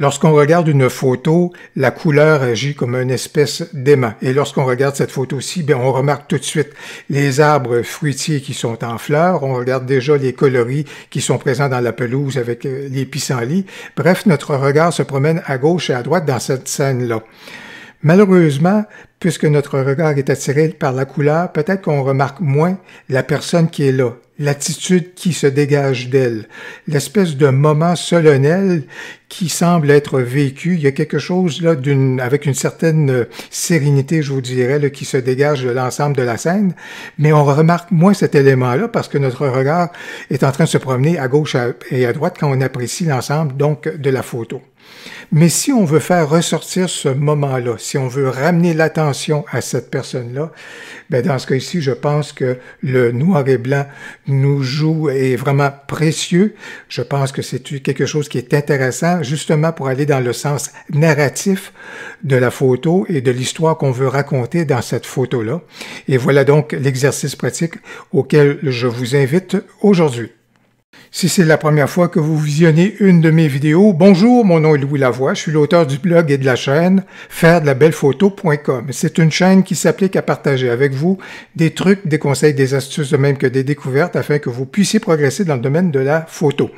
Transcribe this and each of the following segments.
Lorsqu'on regarde une photo, la couleur agit comme une espèce d'aimant. Et lorsqu'on regarde cette photo-ci, ben, on remarque tout de suite les arbres fruitiers qui sont en fleurs, on regarde déjà les coloris qui sont présents dans la pelouse avec euh, les pissenlits. Bref, notre regard se promène à gauche et à droite dans cette scène-là. Malheureusement, puisque notre regard est attiré par la couleur, peut-être qu'on remarque moins la personne qui est là, l'attitude qui se dégage d'elle, l'espèce de moment solennel qui semble être vécu. Il y a quelque chose là d'une, avec une certaine sérénité, je vous dirais, là, qui se dégage de l'ensemble de la scène. Mais on remarque moins cet élément-là parce que notre regard est en train de se promener à gauche et à droite quand on apprécie l'ensemble donc de la photo. Mais si on veut faire ressortir ce moment-là, si on veut ramener l'attention à cette personne-là, ben, dans ce cas-ci, je pense que le noir et blanc nous joue est vraiment précieux. Je pense que c'est quelque chose qui est intéressant, justement pour aller dans le sens narratif de la photo et de l'histoire qu'on veut raconter dans cette photo-là. Et voilà donc l'exercice pratique auquel je vous invite aujourd'hui. Si c'est la première fois que vous visionnez une de mes vidéos, bonjour, mon nom est Louis Lavoie, je suis l'auteur du blog et de la chaîne faire de la belle photo.com. C'est une chaîne qui s'applique à partager avec vous des trucs, des conseils, des astuces, de même que des découvertes afin que vous puissiez progresser dans le domaine de la photo.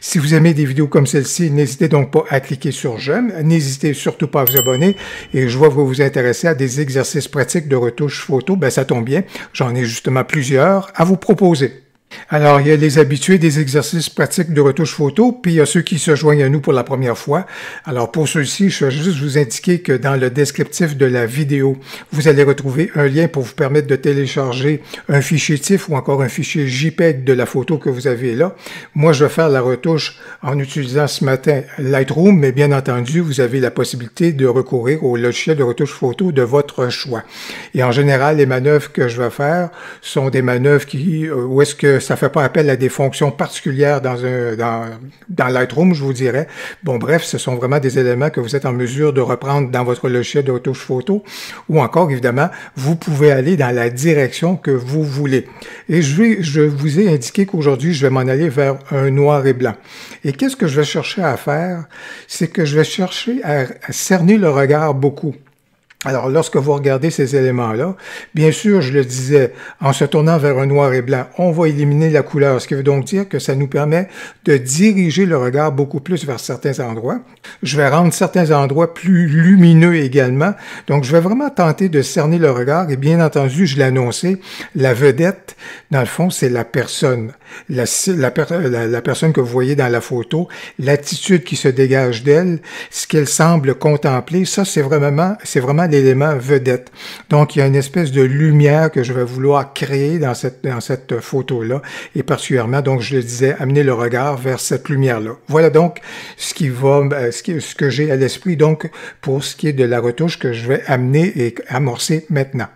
Si vous aimez des vidéos comme celle-ci, n'hésitez donc pas à cliquer sur j'aime, n'hésitez surtout pas à vous abonner et je vois que vous vous intéressez à des exercices pratiques de retouche photo, ben ça tombe bien, j'en ai justement plusieurs à vous proposer. Alors, il y a les habitués des exercices pratiques de retouche photo, puis il y a ceux qui se joignent à nous pour la première fois. Alors, pour ceux-ci, je vais juste vous indiquer que dans le descriptif de la vidéo, vous allez retrouver un lien pour vous permettre de télécharger un fichier TIFF ou encore un fichier JPEG de la photo que vous avez là. Moi, je vais faire la retouche en utilisant ce matin Lightroom, mais bien entendu, vous avez la possibilité de recourir au logiciel de retouche photo de votre choix. Et en général, les manœuvres que je vais faire sont des manœuvres qui, euh, où est-ce que ça fait pas appel à des fonctions particulières dans, un, dans, dans Lightroom, je vous dirais. Bon, bref, ce sont vraiment des éléments que vous êtes en mesure de reprendre dans votre logiciel de photo ou encore, évidemment, vous pouvez aller dans la direction que vous voulez. Et je, je vous ai indiqué qu'aujourd'hui, je vais m'en aller vers un noir et blanc. Et qu'est-ce que je vais chercher à faire? C'est que je vais chercher à cerner le regard beaucoup. Alors, lorsque vous regardez ces éléments-là, bien sûr, je le disais, en se tournant vers un noir et blanc, on va éliminer la couleur, ce qui veut donc dire que ça nous permet de diriger le regard beaucoup plus vers certains endroits. Je vais rendre certains endroits plus lumineux également. Donc, je vais vraiment tenter de cerner le regard et bien entendu, je l'annonçais. la vedette, dans le fond, c'est la personne. la, euh, personne que vous voyez dans la photo, l'attitude qui se dégage d'elle, ce qu'elle semble contempler, ça, c'est vraiment, c'est vraiment élément vedette. Donc, il y a une espèce de lumière que je vais vouloir créer dans cette, dans cette photo-là, et particulièrement, donc, je le disais, amener le regard vers cette lumière-là. Voilà donc ce qui va, ben, ce, ce que j'ai à l'esprit, donc, pour ce qui est de la retouche que je vais amener et amorcer maintenant.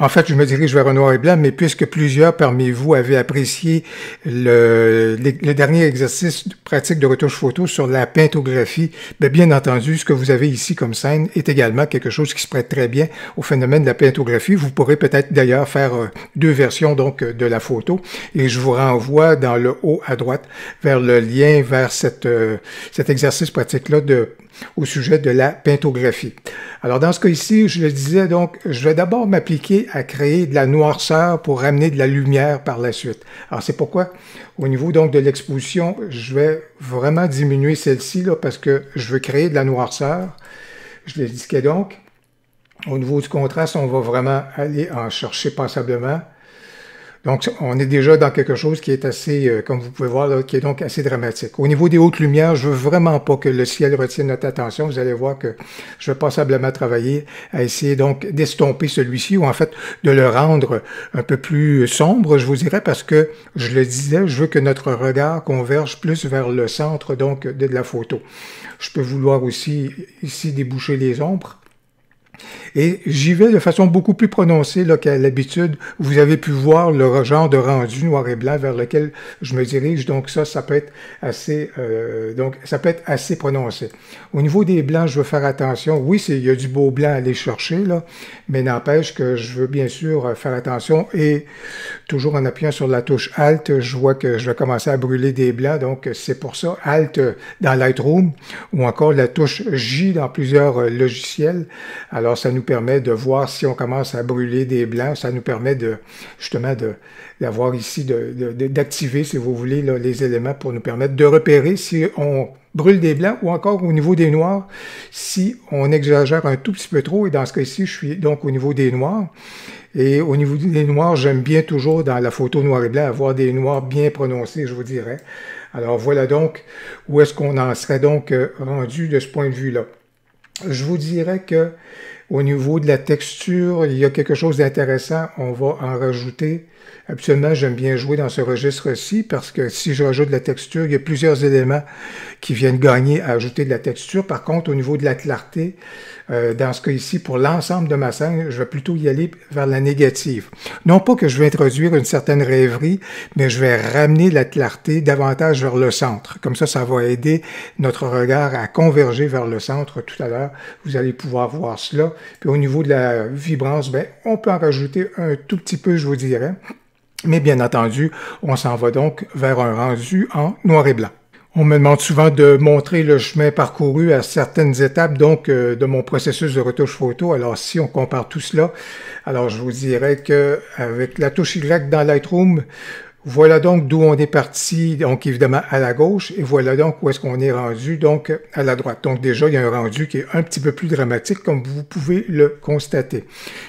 En fait, je me dirige vers un noir et blanc, mais puisque plusieurs parmi vous avaient apprécié le, le, dernier exercice pratique de retouche photo sur la peintographie, bien, bien, entendu, ce que vous avez ici comme scène est également quelque chose qui se prête très bien au phénomène de la peintographie. Vous pourrez peut-être d'ailleurs faire euh, deux versions donc euh, de la photo et je vous renvoie dans le haut à droite vers le lien vers cette, euh, cet exercice pratique-là de au sujet de la pintographie. Alors dans ce cas ici, je le disais donc, je vais d'abord m'appliquer à créer de la noirceur pour ramener de la lumière par la suite. Alors c'est pourquoi au niveau donc de l'exposition, je vais vraiment diminuer celle-ci là parce que je veux créer de la noirceur. Je l'indiquais donc. Au niveau du contraste, on va vraiment aller en chercher passablement. Donc, on est déjà dans quelque chose qui est assez, euh, comme vous pouvez voir, qui est donc assez dramatique. Au niveau des hautes lumières, je veux vraiment pas que le ciel retienne notre attention. Vous allez voir que je vais passablement travailler à essayer donc d'estomper celui-ci ou en fait de le rendre un peu plus sombre, je vous dirais, parce que je le disais, je veux que notre regard converge plus vers le centre donc de la photo. Je peux vouloir aussi ici déboucher les ombres et j'y vais de façon beaucoup plus prononcée qu'à l'habitude. Vous avez pu voir le genre de rendu noir et blanc vers lequel je me dirige. Donc ça, ça peut être assez, euh, donc ça peut être assez prononcé. Au niveau des blancs, je veux faire attention. Oui, il y a du beau blanc à aller chercher mais n'empêche que je veux bien sûr faire attention et toujours en appuyant sur la touche Alt, je vois que je vais commencer à brûler des blancs. Donc c'est pour ça Alt dans Lightroom ou encore la touche J dans plusieurs logiciels. Alors alors, ça nous permet de voir si on commence à brûler des blancs. Ça nous permet de, justement d'avoir ici, d'activer, si vous voulez, les éléments pour nous permettre de repérer si on brûle des blancs ou encore au niveau des noirs, si on exagère un tout petit peu trop. Et dans ce cas-ci, je suis donc au niveau des noirs. Et au niveau des noirs, j'aime bien toujours dans la photo noir et blanc avoir des noirs bien prononcés, je vous dirais. Alors voilà donc où est-ce qu'on en serait donc euh, rendu de ce point de vue-là. Je vous dirais que au niveau de la texture, il y a quelque chose d'intéressant, on va en rajouter. Habituellement, j'aime bien jouer dans ce registre-ci parce que si je rajoute de la texture, il y a plusieurs éléments qui viennent gagner à ajouter de la texture. Par contre, au niveau de la clarté, euh, dans ce cas ici, pour l'ensemble de ma scène, je vais plutôt y aller vers la négative. Non pas que je vais introduire une certaine rêverie, mais je vais ramener la clarté davantage vers le centre. Comme ça, ça va aider notre regard à converger vers le centre tout à l'heure. Vous allez pouvoir voir cela. Puis au niveau de la vibrance, ben, on peut en rajouter un tout petit peu, je vous dirais. Mais bien entendu, on s'en va donc vers un rendu en noir et blanc. On me demande souvent de montrer le chemin parcouru à certaines étapes donc euh, de mon processus de retouche photo. Alors si on compare tout cela, alors je vous dirais que avec la touche Y dans Lightroom, voilà donc d'où on est parti, donc évidemment à la gauche, et voilà donc où est-ce qu'on est rendu, donc à la droite. Donc déjà, il y a un rendu qui est un petit peu plus dramatique, comme vous pouvez le constater.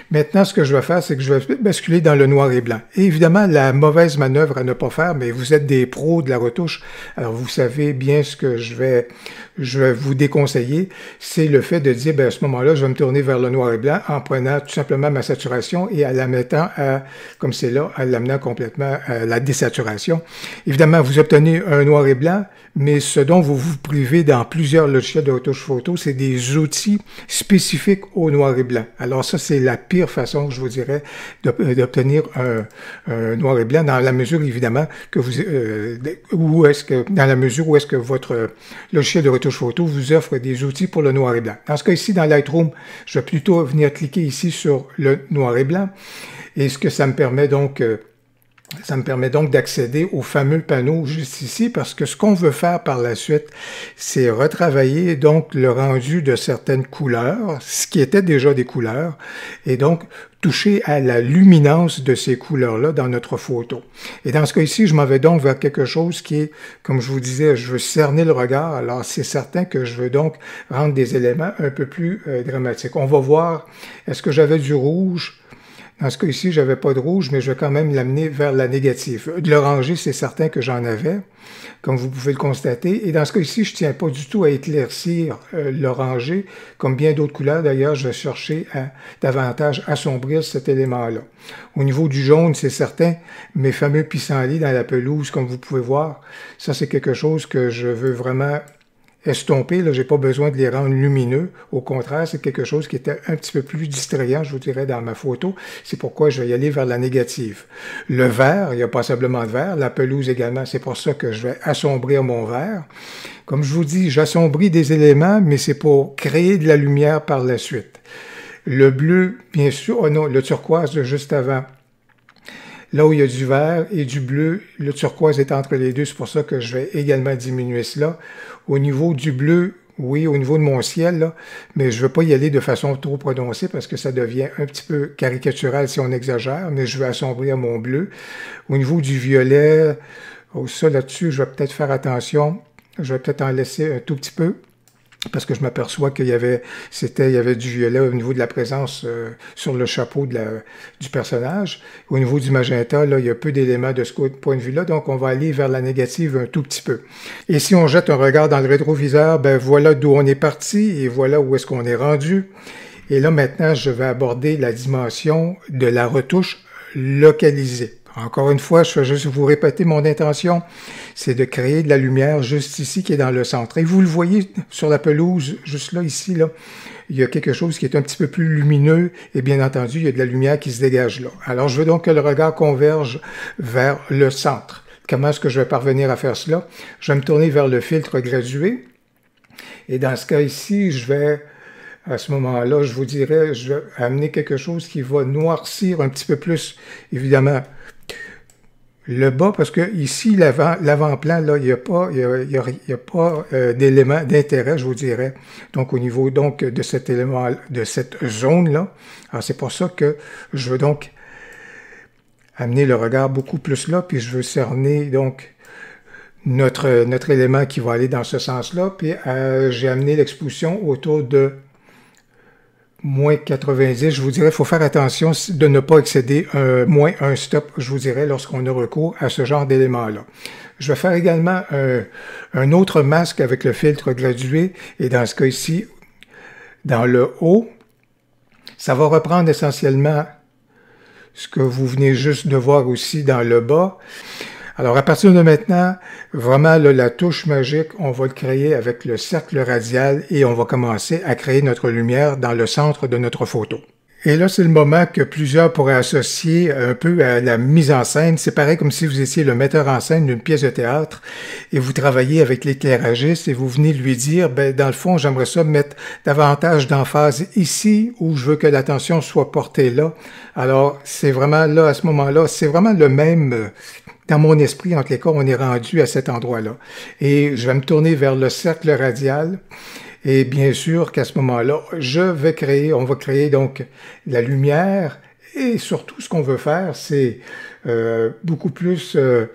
Maintenant, ce que je vais faire, c'est que je vais basculer dans le noir et blanc. Et évidemment, la mauvaise manœuvre à ne pas faire, mais vous êtes des pros de la retouche, alors vous savez bien ce que je vais, je vais vous déconseiller, c'est le fait de dire, ben, à ce moment-là, je vais me tourner vers le noir et blanc en prenant tout simplement ma saturation et à la mettant à, comme c'est là, à l'amenant complètement à la désaturation. Évidemment, vous obtenez un noir et blanc, mais ce dont vous vous privez dans plusieurs logiciels de retouche photo, c'est des outils spécifiques au noir et blanc. Alors ça, c'est la pire façon, je vous dirais, euh, d'obtenir un, noir et blanc dans la mesure, évidemment, que vous, euh, où est-ce que, dans la mesure où est-ce que votre logiciel de retouche photo vous offre des outils pour le noir et blanc. Dans ce cas ici, dans Lightroom, je vais plutôt venir cliquer ici sur le noir et blanc. Et ce que ça me permet donc euh, ça me permet donc d'accéder au fameux panneau juste ici parce que ce qu'on veut faire par la suite, c'est retravailler donc le rendu de certaines couleurs, ce qui était déjà des couleurs, et donc toucher à la luminance de ces couleurs-là dans notre photo. Et dans ce cas ci je m'en vais donc vers quelque chose qui est, comme je vous disais, je veux cerner le regard, alors c'est certain que je veux donc rendre des éléments un peu plus euh, dramatiques. On va voir, est-ce que j'avais du rouge? Dans ce cas-ci, j'avais pas de rouge, mais je vais quand même l'amener vers la négative. De l'oranger, c'est certain que j'en avais, comme vous pouvez le constater. Et dans ce cas-ci, je tiens pas du tout à éclaircir euh, l'oranger. Comme bien d'autres couleurs, d'ailleurs, je vais chercher à davantage assombrir cet élément-là. Au niveau du jaune, c'est certain, mes fameux pissenlits dans la pelouse, comme vous pouvez voir, ça, c'est quelque chose que je veux vraiment Estompé, là, j'ai pas besoin de les rendre lumineux. Au contraire, c'est quelque chose qui était un petit peu plus distrayant, je vous dirais, dans ma photo. C'est pourquoi je vais y aller vers la négative. Le vert, il y a passablement de vert. La pelouse également, c'est pour ça que je vais assombrir mon vert. Comme je vous dis, j'assombris des éléments, mais c'est pour créer de la lumière par la suite. Le bleu, bien sûr, oh non, le turquoise de juste avant Là où il y a du vert et du bleu, le turquoise est entre les deux, c'est pour ça que je vais également diminuer cela. Au niveau du bleu, oui, au niveau de mon ciel, là, mais je ne veux pas y aller de façon trop prononcée parce que ça devient un petit peu caricatural si on exagère, mais je vais assombrir mon bleu. Au niveau du violet, oh, ça là-dessus, je vais peut-être faire attention. Je vais peut-être en laisser un tout petit peu parce que je m'aperçois qu'il y avait c'était il y avait du violet au niveau de la présence euh, sur le chapeau de du personnage au niveau du magenta là il y a peu d'éléments de ce point de vue là donc on va aller vers la négative un tout petit peu et si on jette un regard dans le rétroviseur ben voilà d'où on est parti et voilà où est-ce qu'on est rendu et là maintenant je vais aborder la dimension de la retouche localisée encore une fois, je vais juste vous répéter mon intention, c'est de créer de la lumière juste ici qui est dans le centre. Et vous le voyez sur la pelouse, juste là, ici, là, il y a quelque chose qui est un petit peu plus lumineux et bien entendu, il y a de la lumière qui se dégage là. Alors, je veux donc que le regard converge vers le centre. Comment est-ce que je vais parvenir à faire cela? Je vais me tourner vers le filtre gradué. Et dans ce cas ici, je vais à ce moment-là, je vous dirais, je vais amener quelque chose qui va noircir un petit peu plus, évidemment, le bas, parce que ici, l'avant-plan, là, il n'y a pas, y pas euh, d'élément d'intérêt, je vous dirais. Donc, au niveau donc, de cet élément, de cette zone-là, c'est pour ça que je veux donc amener le regard beaucoup plus là, puis je veux cerner donc notre, notre élément qui va aller dans ce sens-là. Puis euh, j'ai amené l'exposition autour de moins 90, je vous dirais, il faut faire attention de ne pas excéder euh, moins un stop, je vous dirais, lorsqu'on a recours à ce genre d'éléments-là. Je vais faire également euh, un autre masque avec le filtre gradué, et dans ce cas ici, dans le haut, ça va reprendre essentiellement ce que vous venez juste de voir aussi dans le bas. Alors à partir de maintenant, vraiment la touche magique, on va le créer avec le cercle radial et on va commencer à créer notre lumière dans le centre de notre photo. Et là, c'est le moment que plusieurs pourraient associer un peu à la mise en scène. C'est pareil comme si vous étiez le metteur en scène d'une pièce de théâtre et vous travaillez avec l'éclairagiste et vous venez lui dire, ben, dans le fond, j'aimerais ça mettre davantage d'emphase ici où je veux que l'attention soit portée là. Alors, c'est vraiment là, à ce moment-là, c'est vraiment le même, dans mon esprit, en tous les cas, on est rendu à cet endroit-là. Et je vais me tourner vers le cercle radial. Et bien sûr qu'à ce moment-là, je vais créer, on va créer donc la lumière. Et surtout, ce qu'on veut faire, c'est euh, beaucoup plus euh,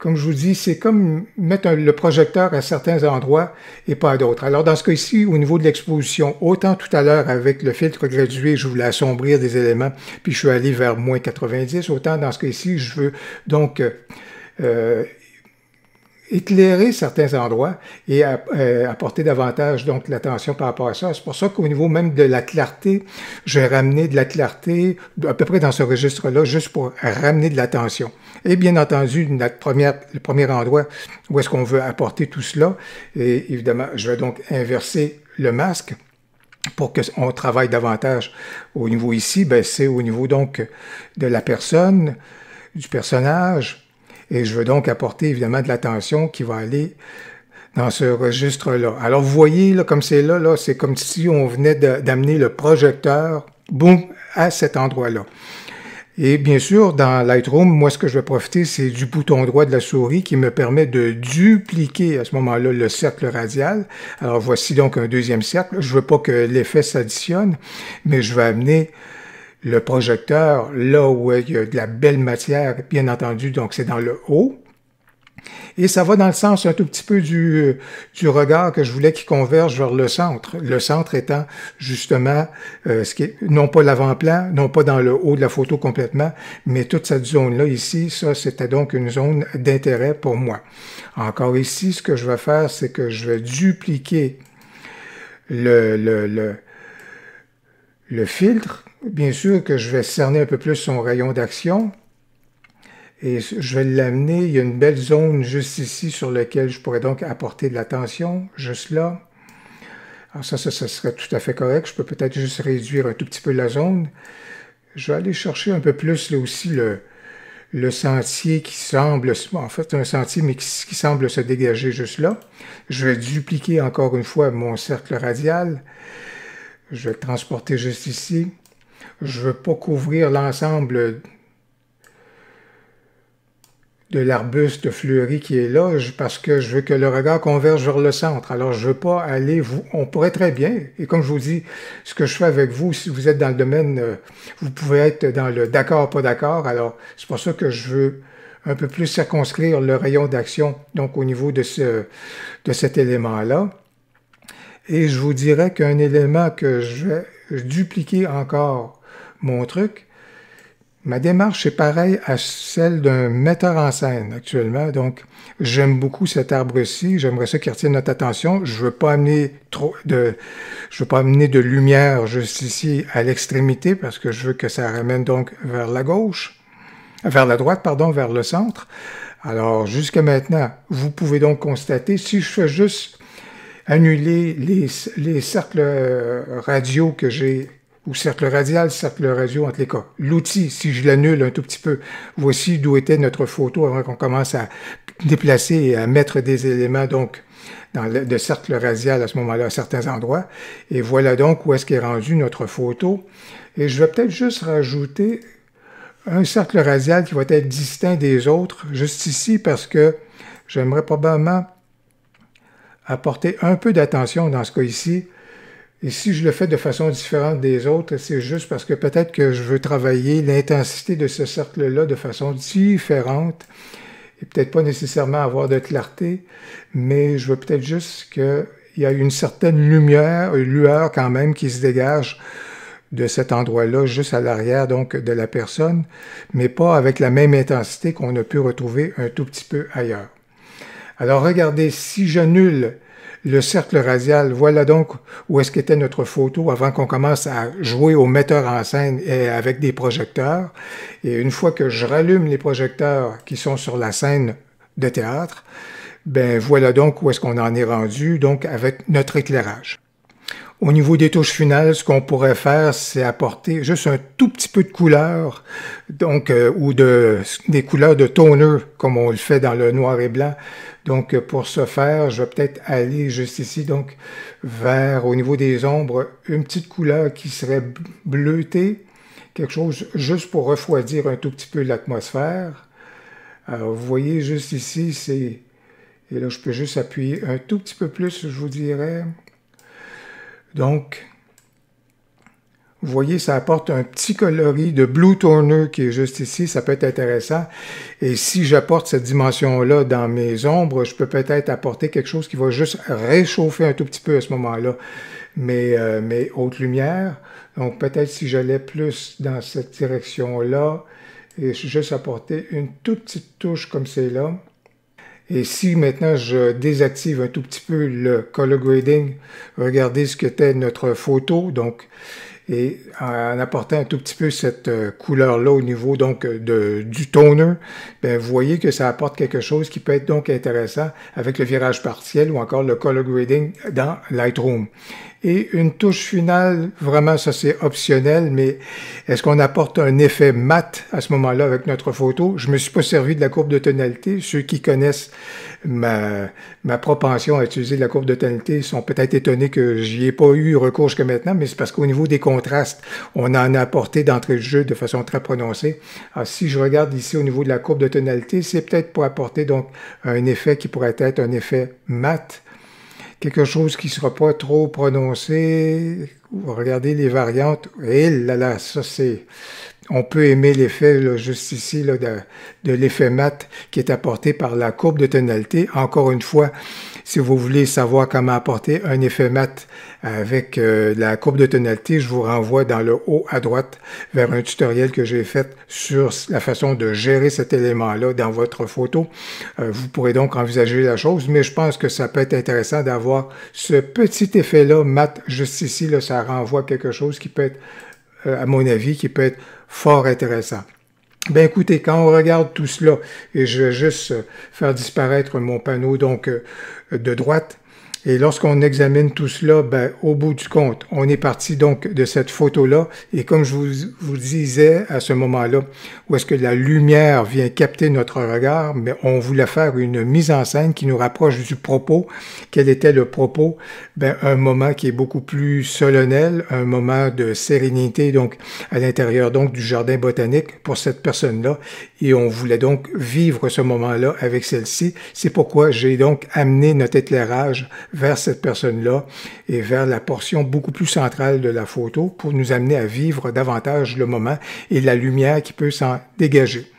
comme je vous dis, c'est comme mettre le projecteur à certains endroits et pas à d'autres. Alors dans ce cas-ci, au niveau de l'exposition, autant tout à l'heure avec le filtre gradué, je voulais assombrir des éléments, puis je suis allé vers moins 90, autant dans ce cas-ci, je veux donc... Euh, euh éclairer certains endroits et euh, apporter davantage donc l'attention par rapport à ça. C'est pour ça qu'au niveau même de la clarté, je vais ramener de la clarté à peu près dans ce registre-là, juste pour ramener de l'attention. Et bien entendu, notre première, le premier endroit où est-ce qu'on veut apporter tout cela, et évidemment, je vais donc inverser le masque pour qu'on travaille davantage au niveau ici, ben, c'est au niveau donc de la personne, du personnage, et je veux donc apporter évidemment de l'attention qui va aller dans ce registre-là. Alors vous voyez, là, comme c'est là, là c'est comme si on venait d'amener le projecteur, boum, à cet endroit-là. Et bien sûr, dans Lightroom, moi, ce que je vais profiter, c'est du bouton droit de la souris qui me permet de dupliquer à ce moment-là le cercle radial. Alors voici donc un deuxième cercle. Je veux pas que l'effet s'additionne, mais je vais amener le projecteur là où euh, il y a de la belle matière, bien entendu, donc c'est dans le haut. Et ça va dans le sens un tout petit peu du, euh, du regard que je voulais qui converge vers le centre. Le centre étant justement euh, ce qui est, non pas l'avant-plan, non pas dans le haut de la photo complètement, mais toute cette zone-là ici, ça c'était donc une zone d'intérêt pour moi. Encore ici, ce que je vais faire, c'est que je vais dupliquer le, le, le, le filtre bien sûr que je vais cerner un peu plus son rayon d'action et je vais l'amener. Il y a une belle zone juste ici sur laquelle je pourrais donc apporter de l'attention, juste là. Alors ça, ça, ça, serait tout à fait correct. Je peux peut-être juste réduire un tout petit peu la zone. Je vais aller chercher un peu plus là aussi le, le sentier qui semble, en fait un sentier, mais qui, semble se dégager juste là. Je vais dupliquer encore une fois mon cercle radial. Je vais le transporter juste ici je ne veux pas couvrir l'ensemble de l'arbuste fleuri qui est là parce que je veux que le regard converge vers le centre. Alors, je veux pas aller, vous, on pourrait très bien, et comme je vous dis, ce que je fais avec vous, si vous êtes dans le domaine, euh, vous pouvez être dans le d'accord, pas d'accord. Alors, c'est pour ça que je veux un peu plus circonscrire le rayon d'action, donc au niveau de ce, de cet élément-là. Et je vous dirais qu'un élément que je vais dupliquer encore mon truc. Ma démarche est pareille à celle d'un metteur en scène actuellement. Donc, j'aime beaucoup cet arbre-ci. J'aimerais ça qu'il retienne notre attention. Je veux pas amener trop de, je veux pas amener de lumière juste ici à l'extrémité parce que je veux que ça ramène donc vers la gauche, vers la droite, pardon, vers le centre. Alors, jusqu'à maintenant, vous pouvez donc constater si je fais juste annuler les, les cercles euh, radio que j'ai ou cercle radial, cercle radio entre les cas. L'outil, si je l'annule un tout petit peu, voici d'où était notre photo avant qu'on commence à déplacer et à mettre des éléments donc dans le, de cercle radial à ce moment-là à certains endroits. Et voilà donc où est-ce qu'est rendu notre photo. Et je vais peut-être juste rajouter un cercle radial qui va être distinct des autres juste ici parce que j'aimerais probablement apporter un peu d'attention dans ce cas ici et si je le fais de façon différente des autres, c'est juste parce que peut-être que je veux travailler l'intensité de ce cercle-là de façon différente et peut-être pas nécessairement avoir de clarté, mais je veux peut-être juste qu'il y a une certaine lumière, une lueur quand même qui se dégage de cet endroit-là, juste à l'arrière donc de la personne, mais pas avec la même intensité qu'on a pu retrouver un tout petit peu ailleurs. Alors regardez, si j'annule le cercle radial. Voilà donc où est-ce qu'était notre photo avant qu'on commence à jouer au metteur en scène et avec des projecteurs. Et une fois que je rallume les projecteurs qui sont sur la scène de théâtre, ben voilà donc où est-ce qu'on en est rendu, donc avec notre éclairage. Au niveau des touches finales, ce qu'on pourrait faire, c'est apporter juste un tout petit peu de couleur, donc euh, ou de des couleurs de toner comme on le fait dans le noir et blanc. Donc euh, pour ce faire, je vais peut-être aller juste ici donc vers au niveau des ombres une petite couleur qui serait bleutée, quelque chose juste pour refroidir un tout petit peu l'atmosphère. Alors vous voyez juste ici, c'est et là je peux juste appuyer un tout petit peu plus, je vous dirais. Donc, vous voyez, ça apporte un petit coloris de Blue Turner qui est juste ici. Ça peut être intéressant. Et si j'apporte cette dimension-là dans mes ombres, je peux peut-être apporter quelque chose qui va juste réchauffer un tout petit peu à ce moment-là mes, euh, hautes lumières. Donc peut-être si j'allais plus dans cette direction-là et juste apporter une toute petite touche comme celle là. Et si maintenant je désactive un tout petit peu le color grading, regardez ce que était notre photo. Donc, et en apportant un tout petit peu cette euh, couleur-là au niveau donc de, du toner, ben, vous voyez que ça apporte quelque chose qui peut être donc intéressant avec le virage partiel ou encore le color grading dans Lightroom. Et une touche finale, vraiment, ça c'est optionnel, mais est-ce qu'on apporte un effet mat à ce moment-là avec notre photo? Je me suis pas servi de la courbe de tonalité. Ceux qui connaissent ma, propension à utiliser la courbe de tonalité sont peut-être étonnés que j'y ai pas eu recours jusqu'à maintenant, mais c'est parce qu'au niveau des contrastes, on en a apporté d'entrée de jeu de façon très prononcée. Alors, si je regarde ici au niveau de la courbe de tonalité, c'est peut-être pour apporter donc un effet qui pourrait être un effet mat quelque chose qui ne sera pas trop prononcé, vous regardez les variantes, et eh là là, ça c'est... On peut aimer l'effet, là, juste ici, là, de, l'effet mat qui est apporté par la courbe de tonalité. Encore une fois, si vous voulez savoir comment apporter un effet mat euh, avec euh, la courbe de tonalité, je vous renvoie dans le haut à droite vers un tutoriel que j'ai fait sur la façon de gérer cet élément-là dans votre photo. Euh, vous pourrez donc envisager la chose, mais je pense que ça peut être intéressant d'avoir ce petit effet-là mat juste ici. Là, renvoie quelque chose qui peut être, euh, à mon avis, qui peut être fort intéressant. Ben écoutez, quand on regarde tout cela, et je vais juste euh, faire disparaître mon panneau donc euh, de droite, et lorsqu'on examine tout cela, ben, au bout du compte, on est parti donc de cette photo-là. Et comme je vous, disais à ce moment-là, où est-ce que la lumière vient capter notre regard, mais on voulait faire une mise en scène qui nous rapproche du propos. Quel était le propos? Ben, un moment qui est beaucoup plus solennel, un moment de sérénité, donc, à l'intérieur, donc, du jardin botanique pour cette personne-là et on voulait donc vivre ce moment-là avec celle-ci. C'est pourquoi j'ai donc amené notre éclairage vers cette personne-là et vers la portion beaucoup plus centrale de la photo pour nous amener à vivre davantage le moment et la lumière qui peut s'en dégager.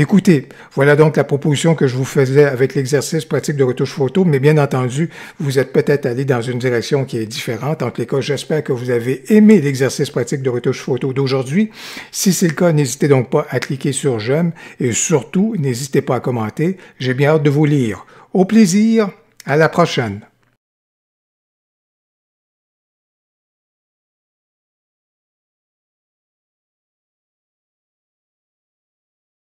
Écoutez, voilà donc la proposition que je vous faisais avec l'exercice pratique de retouche photo, mais bien entendu, vous êtes peut-être allé dans une direction qui est différente. En tous les cas, j'espère que vous avez aimé l'exercice pratique de retouche photo d'aujourd'hui. Si c'est le cas, n'hésitez donc pas à cliquer sur j'aime et surtout, n'hésitez pas à commenter. J'ai bien hâte de vous lire. Au plaisir, à la prochaine.